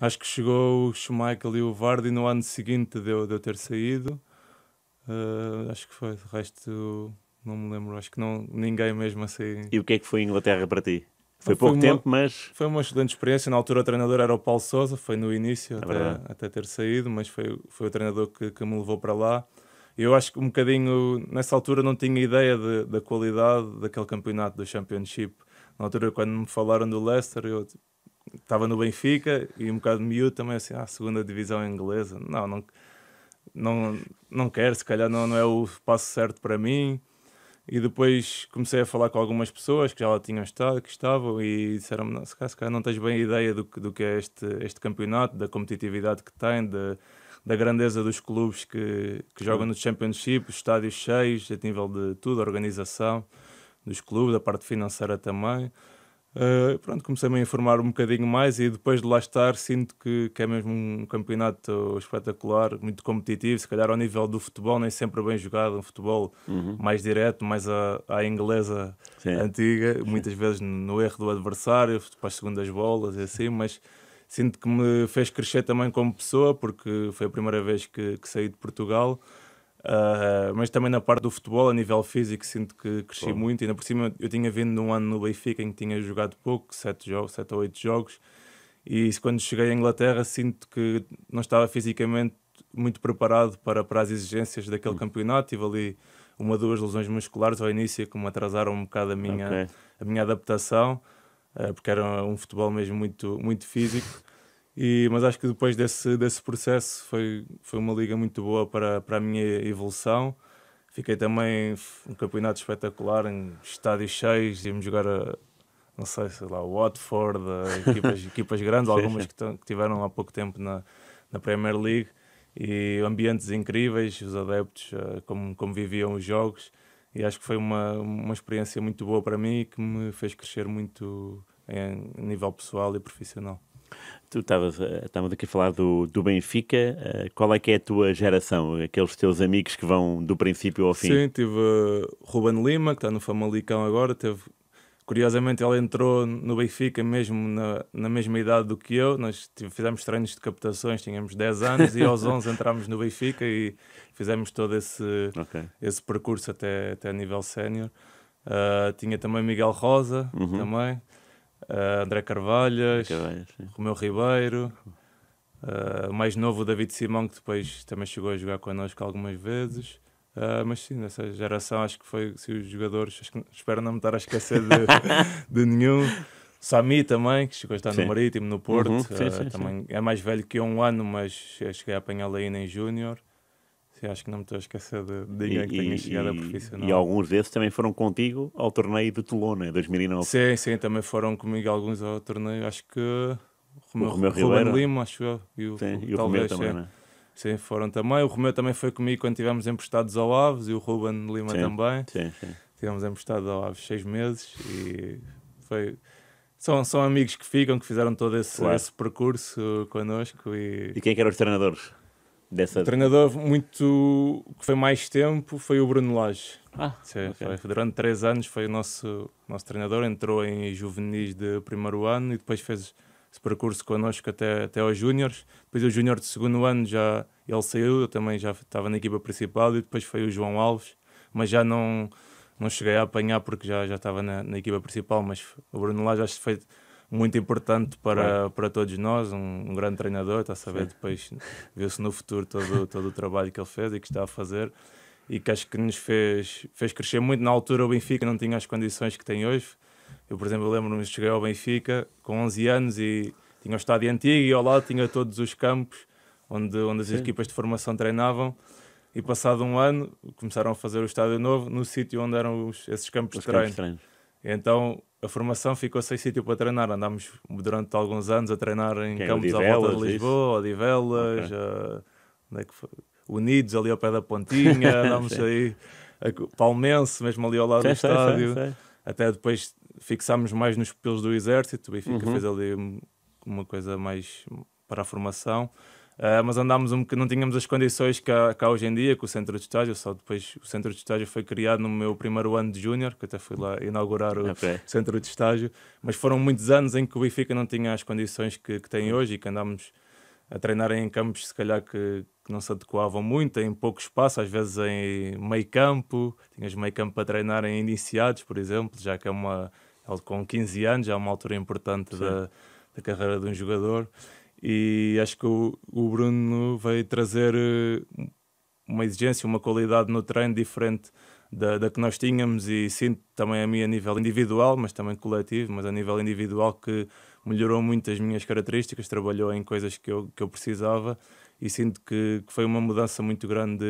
acho que chegou o Schmeichel e o Vardy no ano seguinte de eu, de eu ter saído. Uh, acho que foi. De resto, não me lembro. Acho que não, ninguém mesmo sair. E o que é que foi Inglaterra para ti? Foi, ah, foi pouco uma, tempo, mas. Foi uma excelente experiência. Na altura, o treinador era o Paulo Souza, foi no início, é até, até, ter saído, mas foi, foi o treinador que, que me levou para lá. Eu acho que um bocadinho, nessa altura, não tinha ideia de, da qualidade daquele campeonato do Championship na altura, quando me falaram do Leicester, eu tipo, estava no Benfica e um bocado miúdo também, assim, ah, segunda divisão inglesa. Não, não, não, não quero, se calhar não, não é o passo certo para mim. E depois comecei a falar com algumas pessoas que já lá tinham estado, que estavam, e disseram-me: não, se calhar não tens bem ideia do, do que é este, este campeonato, da competitividade que tem, de, da grandeza dos clubes que, que jogam uhum. no Championship, estádios cheios, a nível de tudo, organização dos clubes, da parte financeira também. Uh, pronto, comecei-me a informar um bocadinho mais e depois de lá estar sinto que, que é mesmo um campeonato espetacular, muito competitivo, se calhar ao nível do futebol nem sempre bem jogado, um futebol uhum. mais direto, mais à, à inglesa Sim. antiga, muitas vezes no erro do adversário, para as segundas bolas e assim, mas sinto que me fez crescer também como pessoa, porque foi a primeira vez que, que saí de Portugal Uh, mas também na parte do futebol, a nível físico, sinto que cresci Bom. muito. Ainda por cima, eu tinha vindo num ano no Benfica em que tinha jogado pouco, 7 jogos, sete ou 8 jogos. E quando cheguei à Inglaterra, sinto que não estava fisicamente muito preparado para, para as exigências daquele hum. campeonato. Tive ali uma duas lesões musculares ao início que me atrasaram um bocado a minha, okay. a minha adaptação, uh, porque era um futebol mesmo muito, muito físico. E, mas acho que depois desse, desse processo foi, foi uma liga muito boa para, para a minha evolução. Fiquei também um campeonato espetacular em estádios cheios, íamos jogar a, não sei, sei lá, Watford, equipas, equipas grandes, algumas que, que, tiveram há pouco tempo na, na Premier League, e ambientes incríveis, os adeptos, eh, como, como viviam os jogos, e acho que foi uma, uma experiência muito boa para mim e que me fez crescer muito em, em nível pessoal e profissional. Tu estavas eh, estávamos aqui a falar do, do Benfica. Uh, qual é que é a tua geração? Aqueles teus amigos que vão do princípio ao fim? Sim, tive uh, Ruben Lima, que está no Famalicão agora. Teve, curiosamente, ele entrou no Benfica mesmo na, na mesma idade do que eu. Nós tive, fizemos treinos de captações, tínhamos 10 anos e aos 11 entramos no Benfica e fizemos todo esse, okay. esse percurso até, até nível sénior. Uh, tinha também Miguel Rosa, uhum. também uh, André Carvalhas, Carvalhas Romeu Ribeiro, uh, mais novo o David Simão, que depois também chegou a jogar connosco algumas vezes. Uh, mas sim, nessa geração acho que foi se os jogadores, que, espero não me estar a esquecer de, de nenhum. Sami também, que chegou a estar sim. no Marítimo, no Porto, uhum, sim, sim, também é mais velho que um ano, mas cheguei a apanhá-lo ainda em Júnior. Sim, acho que não me estou a esquecer de, de ninguém e, que tenha chegado a profissional. E alguns desses também foram contigo ao torneio de Tolona, 2009. Sim, sim, também foram comigo alguns ao torneio, acho que o Romeu Ribeiro. Lima, acho eu. E o, sim, o, e o talvez, Romeu também, sim. Né? sim, foram também. O Romeu também foi comigo quando estivemos emprestados ao Aves e o Ruben Lima sim, também. Sim, sim. Tivemos emprestado ao Aves seis meses e foi são, são amigos que ficam, que fizeram todo esse, claro. esse percurso connosco. E... e quem é que eram os treinadores? Dessa... O treinador muito que foi mais tempo foi o Bruno Lage. Ah, Sim, okay. foi, durante três anos foi o nosso, nosso treinador, entrou em juvenis de primeiro ano e depois fez esse percurso connosco até, até aos júniores. Depois o júnior de segundo ano já ele saiu, eu também já estava na equipa principal e depois foi o João Alves, mas já não, não cheguei a apanhar porque já, já estava na, na equipa principal, mas o Bruno Lage acho que foi muito importante para, para todos nós, um, um grande treinador, está a saber, Sim. depois viu-se no futuro todo, todo o trabalho que ele fez e que está a fazer e que acho que nos fez, fez crescer muito. Na altura o Benfica não tinha as condições que tem hoje. Eu, por exemplo, lembro-me cheguei ao Benfica com 11 anos e tinha o estádio antigo e ao lado tinha todos os campos onde, onde as Sim. equipas de formação treinavam. E passado um ano começaram a fazer o estádio novo no sítio onde eram os, esses campos os de Campos de treino então a formação ficou sem sítio para treinar. Andámos durante alguns anos a treinar em Quem, campos à volta de é Lisboa, Odivelas, okay. Eh, é Unidos, ali ao pé da Pontinha, andámos aí, a Palmense, mesmo ali ao lado do estádio. Até depois fixámos mais nos pelos do Exército, o Benfica uhum. fez ali uma coisa mais para a formação. Uh, mas andámos um não tínhamos as condições que há hoje em dia, com o centro de estágio, só depois o centro de estágio foi criado no meu primeiro ano de júnior, que até fui lá inaugurar o okay. centro de estágio, mas foram muitos anos em que o Benfica não tinha as condições que, que tem hoje e que andámos a treinar em campos se calhar que, que, não se adequavam muito, em pouco espaço, às vezes em meio campo, tinhas meio campo para treinar em iniciados, por exemplo, já que é uma é com 15 anos, já é uma altura importante da, da carreira de um jogador e acho que o, o Bruno veio trazer eh, uma exigência, uma qualidade no treino diferente da, da, que nós tínhamos e sinto também a mim a nível individual, mas também coletivo, mas a nível individual que melhorou muito as minhas características, trabalhou em coisas que eu, que eu precisava e sinto que, que foi uma mudança muito grande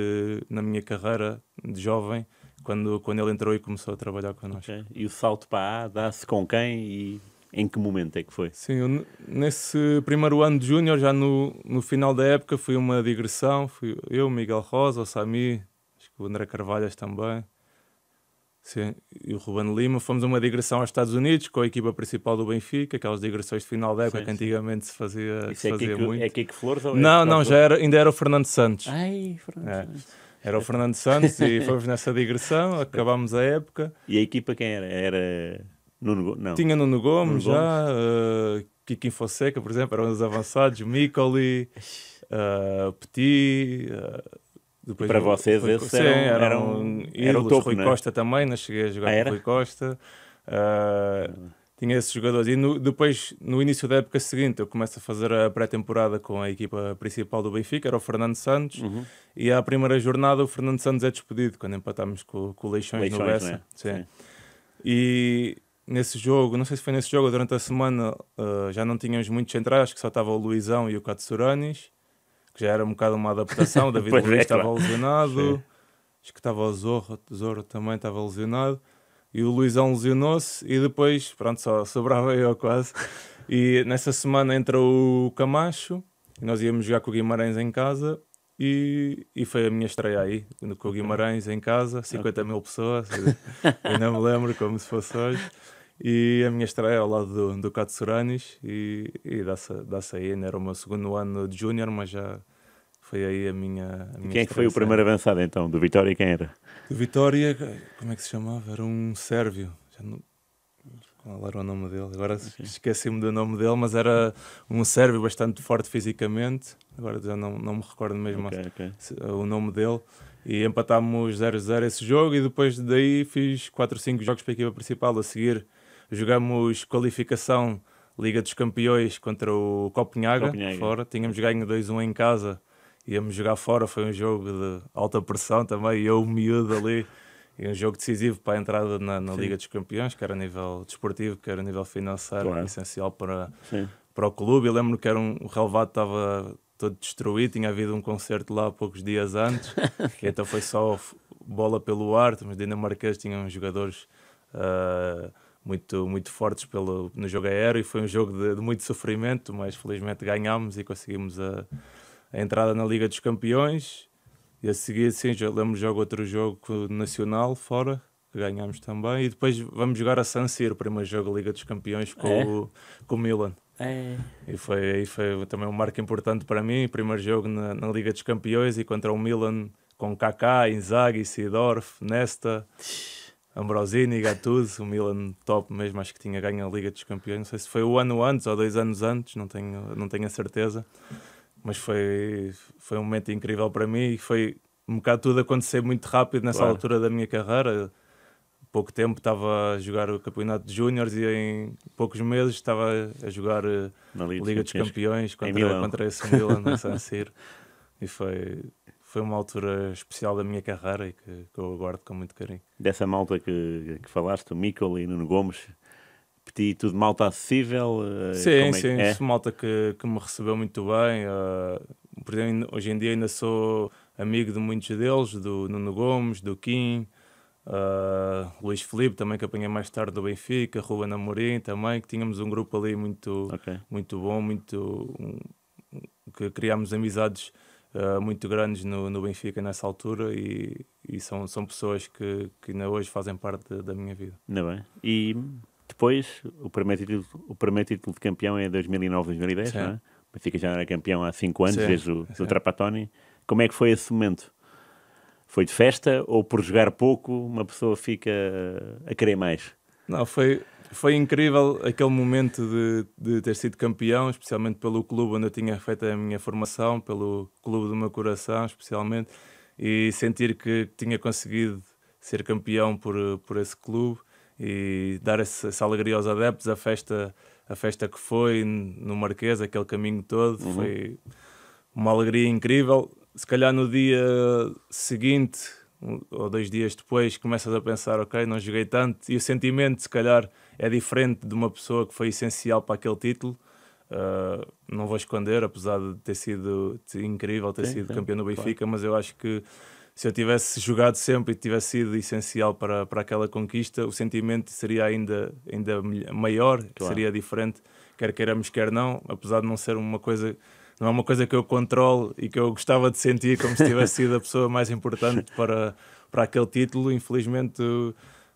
na minha carreira de jovem quando, quando ele entrou e começou a trabalhar connosco. Okay. E o salto para A dá-se com quem e em que momento é que foi? Sim, nesse primeiro ano de júnior, já no, no final da época, foi uma digressão. Fui eu, Miguel Rosa, o Sami, acho que o André Carvalhas também. Sim, e o Ruben Lima, fomos uma digressão aos Estados Unidos com a equipa principal do Benfica, aquelas digressões de final da época sim, que antigamente sim. se fazia, Isso é se é muito. É Kiko Flores ou é Não, não, já era, ainda era o Fernando Santos. Ai, é. Fernando é. Santos. Era o Fernando Santos e fomos nessa digressão, acabámos a época. E a equipa quem era? Era Nuno, não. Tinha Nuno Gomes, Nuno já, Gomes. Uh, Kikin Fonseca, por exemplo, eram os avançados, Micoli, uh, eh, Petit. Uh, depois para vocês, Rui, esses eram, eram, eram ídolos. Era o topo, Rui é? Costa também, não cheguei a jogar ah, com Rui Costa. Uh, tinha esses jogadores. E no, depois, no início da época seguinte, eu começo a fazer a pré-temporada com a equipa principal do Benfica, era o Fernando Santos. Uhum. E à primeira jornada, o Fernando Santos é despedido, quando empatámos com, com o Leixões, Leixões no Bessa. É? Sim. Sim. E nesse jogo, não sei se foi nesse jogo durante a semana, uh, já não tínhamos muitos centrais, acho que só estava o Luizão e o Katsuranis, que já era um bocado uma adaptação. O David é, Luiz estava lesionado, acho que estava o Zorro, o Zorro também estava lesionado, e o Luizão lesionou-se, e depois, pronto, só sobrava eu quase. E nessa semana entra o Camacho, e nós íamos jogar com o Guimarães em casa, e, e foi a minha estreia aí, com o Guimarães em casa, 50 mil pessoas, ainda me lembro como se fosse hoje. E a minha estreia ao lado do, do Katsuranis, e, e dá-se aí, ainda era o meu segundo ano de júnior, mas já foi aí a minha. A minha quem foi o primeiro avançado então? Do Vitória, quem era? Do Vitória, como é que se chamava? Era um sérvio, não, qual era o nome dele? Agora esqueci-me do nome dele, mas era um sérvio bastante forte fisicamente. Agora já não, não me recordo mesmo okay, okay. o nome dele. E empatámos 0-0 esse jogo e depois daí fiz 4 ou 5 jogos para a equipa principal. A seguir jogámos qualificação Liga dos Campeões contra o Copenhaga, Copenhaga. fora. Tínhamos ganho 2-1 em casa íamos jogar fora, foi um jogo de alta pressão também, eu miúdo ali e um jogo decisivo para a entrada na, na Liga dos Campeões, quer a nível desportivo, quer a nível financeiro, claro. essencial para, para o clube. Eu lembro que era um, o relevado estava todo destruído, tinha havido um concerto lá poucos dias antes, e então foi só bola pelo ar, os dinamarqueses tinham jogadores uh, muito, muito fortes pelo, no jogo aéreo, e foi um jogo de, de muito sofrimento, mas felizmente ganhámos e conseguimos a, a entrada na Liga dos Campeões e a seguir, sim, lembro jogo outro jogo nacional fora, ganhámos também. E depois vamos jogar a San Siro, primeiro jogo da Liga dos Campeões com, é? o, com o Milan. É. E foi, aí foi também um marco importante para mim. Primeiro jogo na, na Liga dos Campeões e contra o Milan com Kaká, Inzaghi, Sidorf, Nesta, Ambrosini, Gattuso. O Milan top mesmo, acho que tinha ganho a Liga dos Campeões. Não sei se foi o ano antes ou dois anos antes, não tenho, não tenho a certeza mas foi, foi um momento incrível para mim e foi um bocado tudo acontecer muito rápido nessa claro. altura da minha carreira. Pouco tempo estava a jogar o Campeonato de Júniores e em poucos meses estava a jogar eh, Na Liga, Liga dos Campeões contra, contra esse Milan no San Siro. E foi, foi uma altura especial da minha carreira e que, que eu aguardo com muito carinho. Dessa malta que, que falaste, o Mikkel e Nuno Gomes, Petit, tudo malta acessível? Eh, sim, é sim, é? malta que, que me recebeu muito bem. Uh, por exemplo, hoje em dia ainda sou amigo de muitos deles, do Nuno Gomes, do Kim, uh, Luís Felipe também, que apanhei mais tarde do Benfica, Ruben Amorim também, que tínhamos um grupo ali muito, okay. muito bom, muito um, que criámos amizades uh, muito grandes no, no, Benfica nessa altura e, e são, são pessoas que, que ainda hoje fazem parte da, da minha vida. Ainda bem. E depois, o primeiro título, o primeiro título de campeão é 2009-2010, não é? O Benfica já era campeão há 5 anos, Sim. desde o Trapatoni. Como é que foi esse momento? Foi de festa ou por jogar pouco uma pessoa fica a querer mais? Não, foi, foi incrível aquele momento de, de, ter sido campeão, especialmente pelo clube onde eu tinha feito a minha formação, pelo clube do meu coração, especialmente, e sentir que tinha conseguido ser campeão por, por esse clube e dar essa, essa alegria aos adeptos, a festa, a festa que foi no Marquês, aquele caminho todo, uhum. foi uma alegria incrível. Se calhar no dia seguinte ou dois dias depois começas a pensar, ok, não joguei tanto, e o sentimento se calhar é diferente de uma pessoa que foi essencial para aquele título. Uh, não vou esconder, apesar de ter sido incrível, ter sim, sido sim, campeão do Benfica, claro. mas eu acho que se eu tivesse jogado sempre e tivesse sido essencial para, para aquela conquista, o sentimento seria ainda, ainda maior, claro. seria diferente, quer queiramos, quer não, apesar de não ser uma coisa não é uma coisa que eu controlo e que eu gostava de sentir como se tivesse sido a pessoa mais importante para, para aquele título. Infelizmente,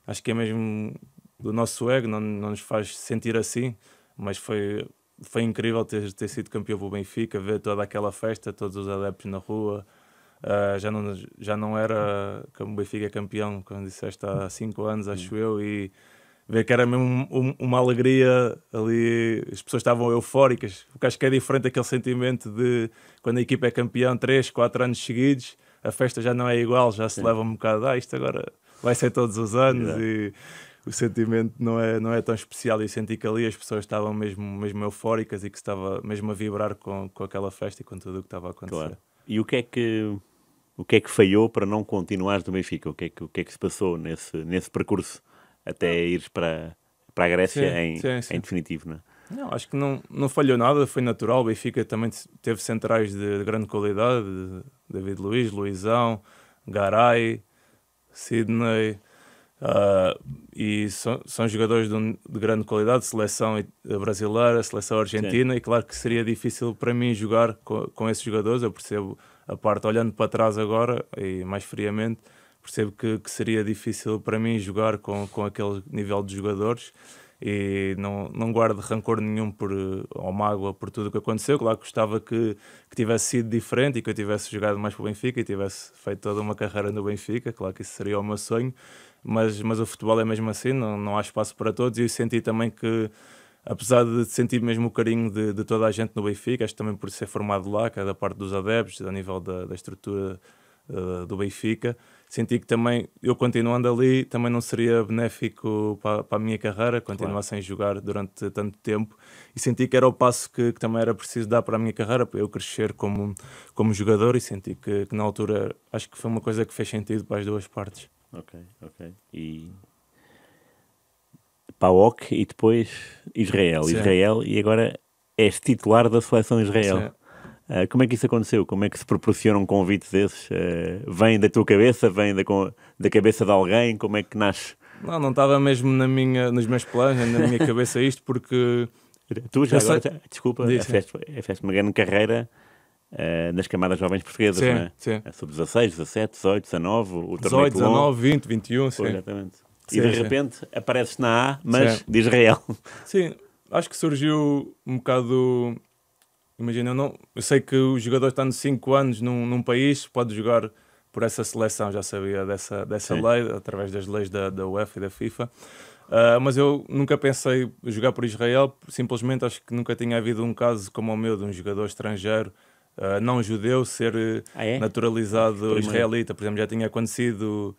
acho que é mesmo do nosso ego, não, não nos faz sentir assim, mas foi, foi incrível ter, ter sido campeão do Benfica, ver toda aquela festa, todos os adeptos na rua, Uh, já, não, já não era como o Benfica é campeão, quando disseste, há 5 anos, acho eu, e ver que era mesmo um, uma alegria ali, as pessoas estavam eufóricas, porque acho que é diferente aquele sentimento de quando a equipa é campeão 3, 4 anos seguidos, a festa já não é igual, já se Sim. leva um bocado, ah, isto agora vai ser todos os anos é. e o sentimento não é, não é tão especial e senti que ali as pessoas estavam mesmo, mesmo eufóricas e que estava mesmo a vibrar com, com aquela festa e com tudo o que estava a acontecer. Claro. E o que é que o que é que falhou para não continuares no Benfica? O que é que, o que, é que se passou nesse, nesse percurso até ah. ires para, para a Grécia sim, em, sim, sim. em definitivo, não é? Não, acho que não, não falhou nada, foi natural. O Benfica também teve centrais de, de grande qualidade: David Luiz, Luizão, Garay, Sidney. Uh, e são, são jogadores de, um, de, grande qualidade, seleção eh, brasileira, seleção argentina, Sim. e claro que seria difícil para mim jogar com, com esses jogadores. Eu percebo a parte olhando para trás agora e mais friamente, percebo que, que seria difícil para mim jogar com, com aquele nível de jogadores e não, não guardo rancor nenhum por, eh, ou mágoa por tudo o que aconteceu. Claro que gostava que, que tivesse sido diferente e que eu tivesse jogado mais para o Benfica e tivesse feito toda uma carreira no Benfica. Claro que isso seria o meu sonho, mas, mas o futebol é mesmo assim, não, não há espaço para todos. E eu senti também que apesar de sentir mesmo o carinho de, de, toda a gente no Benfica, acho também por ser formado lá, cada parte dos adeptos, a nível da, da estrutura uh, do Benfica, senti que também eu continuando ali também não seria benéfico para, para a minha carreira, continuar claro. sem jogar durante tanto tempo e senti que era o passo que, que, também era preciso dar para a minha carreira, para eu crescer como, como jogador e senti que, que na altura acho que foi uma coisa que fez sentido para as duas partes. Ok, ok. E PAOK e depois Israel. Sim. Israel e agora és titular da seleção Israel. Uh, como é que isso aconteceu? Como é que se proporciona um convite desses? Uh, vem da tua cabeça? Vem da, da cabeça de alguém? Como é que nasce? Não, não estava mesmo na minha, nos meus planos, na minha cabeça isto, porque... Tu já agora, sei... desculpa, fizeste é é uma grande carreira uh, nas camadas jovens portuguesas, sim, não é? Sim. Sub-16, 17, 18, 19... O 18, 19, 20, 21, sim. Exatamente. Sim, e de repente apareces na A, mas sim. de Israel. Sim, acho que surgiu um bocado. Imagina, eu, não, eu sei que o jogador está nos 5 anos num, num país, pode jogar por essa seleção, já sabia dessa, dessa lei, através das leis da, da UEFA e da FIFA. Uh, mas eu nunca pensei jogar por Israel, simplesmente acho que nunca tinha havido um caso como o meu de um jogador estrangeiro, uh, não judeu, ser ah, é? naturalizado por israelita. Por exemplo, já tinha acontecido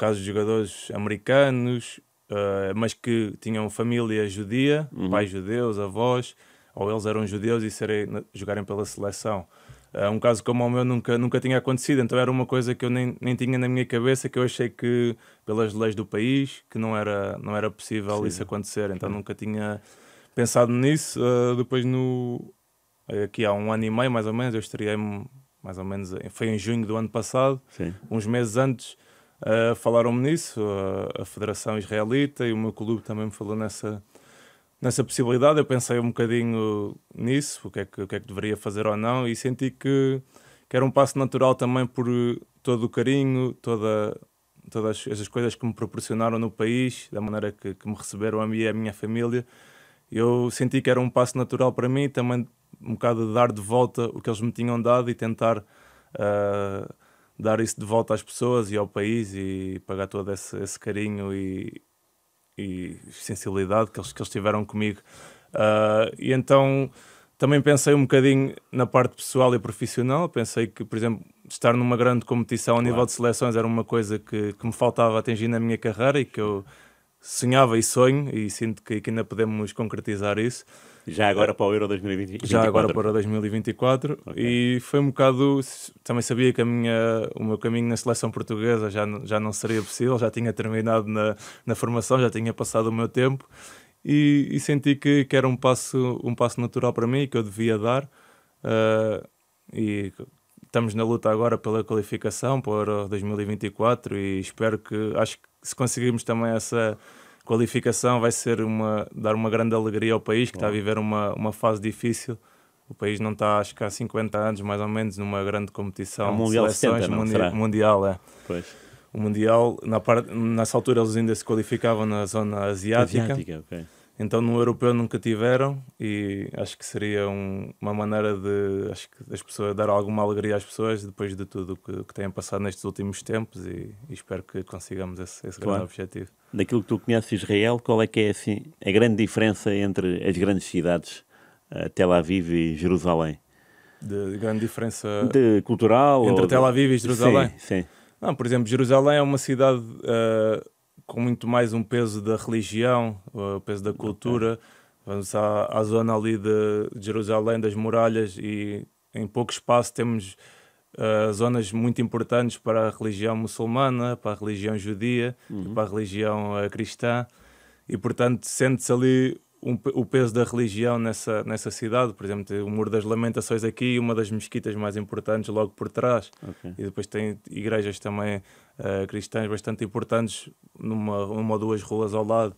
casos de jogadores americanos, uh, mas que tinham família judia, uhum. pais judeus, avós, ou eles eram judeus e serem, jogarem pela seleção. Uh, um caso como o meu nunca, nunca tinha acontecido, então era uma coisa que eu nem, nem tinha na minha cabeça, que eu achei que, pelas leis do país, que não era, não era possível Sim. isso acontecer, então Sim. nunca tinha pensado nisso. Uh, depois, no, aqui há um ano e meio, mais ou menos, eu estreiei-me, mais ou menos, foi em junho do ano passado, Sim. uns meses antes Uh, Falaram-me nisso, a, a Federação Israelita e o meu clube também me falou nessa, nessa possibilidade. Eu pensei um bocadinho nisso, o que é que, o que, é que deveria fazer ou não, e senti que, que era um passo natural também por todo o carinho, toda, todas essas coisas que me proporcionaram no país, da maneira que, que me receberam a mim e a minha família. Eu senti que era um passo natural para mim, também um bocado de dar de volta o que eles me tinham dado e tentar. Uh, dar isso de volta às pessoas e ao país e pagar todo esse, esse carinho e, e, sensibilidade que eles, que eles tiveram comigo. Uh, e então também pensei um bocadinho na parte pessoal e profissional. Pensei que, por exemplo, estar numa grande competição a nível de seleções era uma coisa que, que me faltava atingir na minha carreira e que eu sonhava e sonho, e sinto que, que ainda podemos concretizar isso. Já agora para o Euro 2024. Já agora para 2024. Okay. E foi um bocado. Também sabia que a minha, o meu caminho na seleção portuguesa já, já não seria possível, já tinha terminado na, na formação, já tinha passado o meu tempo. E, e senti que, que, era um passo, um passo natural para mim que eu devia dar. Uh, e estamos na luta agora pela qualificação para o Euro 2024 e espero que. Acho que se conseguirmos também essa qualificação vai ser uma dar uma grande alegria ao país que está a viver uma, uma fase difícil. O país não está, acho que há 50 anos, mais ou menos, numa grande competição. É mundial seleções, 70, mundi Mundial, é. Pois. O Mundial, na nessa altura, eles ainda se qualificavam na zona asiática. asiática okay. Então no europeu nunca tiveram e acho que seria um, uma maneira de acho que as pessoas dar alguma alegria às pessoas depois de tudo o que, que têm passado nestes últimos tempos e, e espero que consigamos esse, esse claro. grande objetivo. Daquilo que tu conheces Israel, qual é que é assim, a grande diferença entre as grandes cidades, eh, Tel Aviv e Jerusalém? De grande diferença de cultural entre Tel Aviv e Jerusalém? Sim, sim. Não, por exemplo, Jerusalém é uma cidade uh, com muito mais um peso da religião, o peso da cultura. Okay. Vamos à, à, zona ali de Jerusalém, das muralhas, e em pouco espaço temos uh, zonas muito importantes para a religião muçulmana, para a religião judia, uhum. para a religião uh, cristã. E, portanto, sente-se ali um, o peso da religião nessa, nessa cidade. Por exemplo, tem o Muro das Lamentações aqui, uma das mesquitas mais importantes logo por trás. Okay. E depois tem igrejas também uh, cristãs bastante importantes, numa uma ou duas ruas ao lado,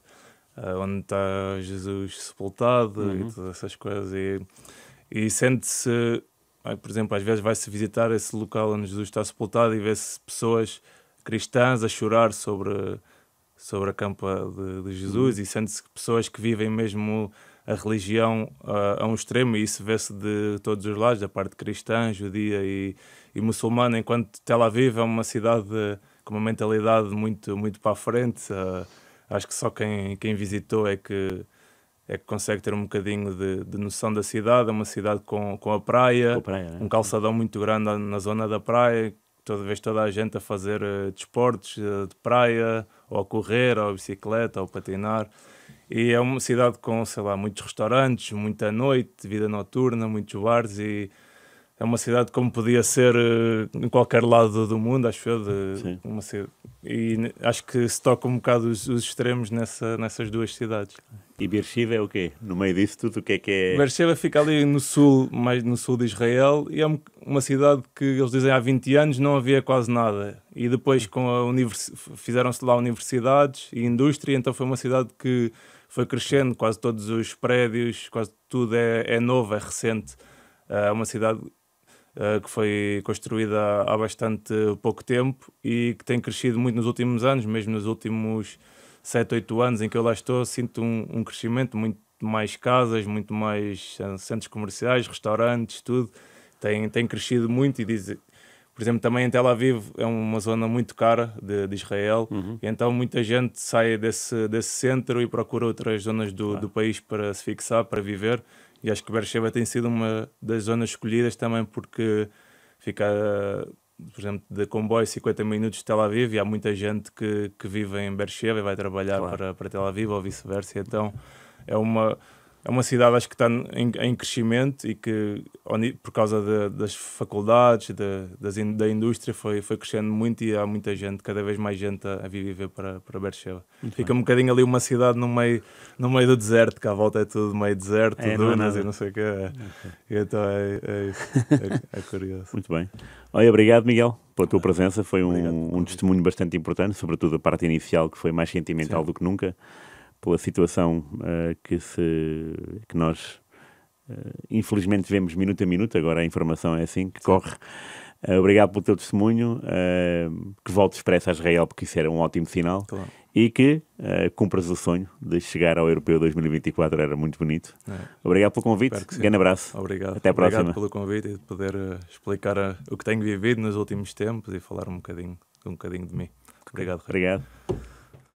uh, onde está Jesus sepultado uhum. e todas essas coisas. E, e sente-se, eh, por exemplo, às vezes vai-se visitar esse local onde Jesus está sepultado e vê-se pessoas cristãs a chorar sobre sobre a campa de, de Jesus uhum. e sente-se pessoas que vivem mesmo a religião uh, a um extremo e isso vê-se de todos os lados, da parte cristã, judia e, e muçulmana, enquanto Tel Aviv é uma cidade com uma mentalidade muito, muito para a frente. Uh, acho que só quem, quem visitou é que, é que consegue ter um bocadinho de, de noção da cidade. É uma cidade com, com a praia, com a praia né? um calçadão muito grande na zona da praia, toda vez toda a gente a fazer uh, desportos uh, de praia, ou a correr, ou a bicicleta, ou a patinar. E é uma cidade com, sei lá, muitos restaurantes, muita noite, vida noturna, muitos bares e é uma cidade como podia ser uh, em qualquer lado do mundo, acho eu. De, Sim. uma cidade. E acho que se toca um bocado os, os extremos nessa, nessas duas cidades. E Beersheba é o quê? No meio disso tudo, o que é que é? Beersheba fica ali no sul, mais no sul de Israel, e é uma cidade que eles dizem há 20 anos não havia quase nada. E depois com a univers... fizeram-se lá universidades e indústria, então foi uma cidade que foi crescendo, quase todos os prédios, quase tudo é, é novo, é recente. É uma cidade é, que foi construída há bastante pouco tempo e que tem crescido muito nos últimos anos, mesmo nos últimos 7, 8 anos em que eu lá estou, sinto um, um crescimento muito mais casas, muito mais eh, centros comerciais, restaurantes, tudo. Tem, tem crescido muito e diz, por exemplo, também em Tel Aviv é uma zona muito cara de, de Israel, uhum. então muita gente sai desse, desse centro e procura outras zonas do, do país para se fixar, para viver. E acho que Beersheba tem sido uma das zonas escolhidas também porque fica por exemplo, de comboio 50 minutos de Tel Aviv e há muita gente que, que vive em Beersheba e vai trabalhar claro. para, para Tel Aviv ou vice-versa. Então é uma é uma cidade acho que está em, em crescimento e que por causa de, das faculdades de, das in, da indústria foi, foi crescendo muito e há muita gente cada vez mais gente a, a viver para, para Bercheva fica bem. um bocadinho ali uma cidade no meio, no meio do deserto que à volta é tudo meio deserto, é, dunas não e não sei o que é. Okay. então é, é isso é, é curioso muito bem Olha, obrigado Miguel pela tua ah, presença foi um, um testemunho bastante importante sobretudo a parte inicial que foi mais sentimental Sim. do que nunca pela situação uh, que, se, que nós eh, infelizmente vemos minuto a minuto, agora a informação é assim que corre. Eh, obrigado pelo teu testemunho, que voltes expressa a Israel, porque isso era um ótimo sinal. Claro. E que cumpras o sonho de chegar ao Europeu 2024, era muito bonito. É. Obrigado pelo convite, grande abraço. Obrigado. Até a próxima. Obrigado pelo convite e de poder explicar o que tenho vivido nos últimos tempos e falar um bocadinho, um bocadinho de mim. Obrigado. Rui. Obrigado.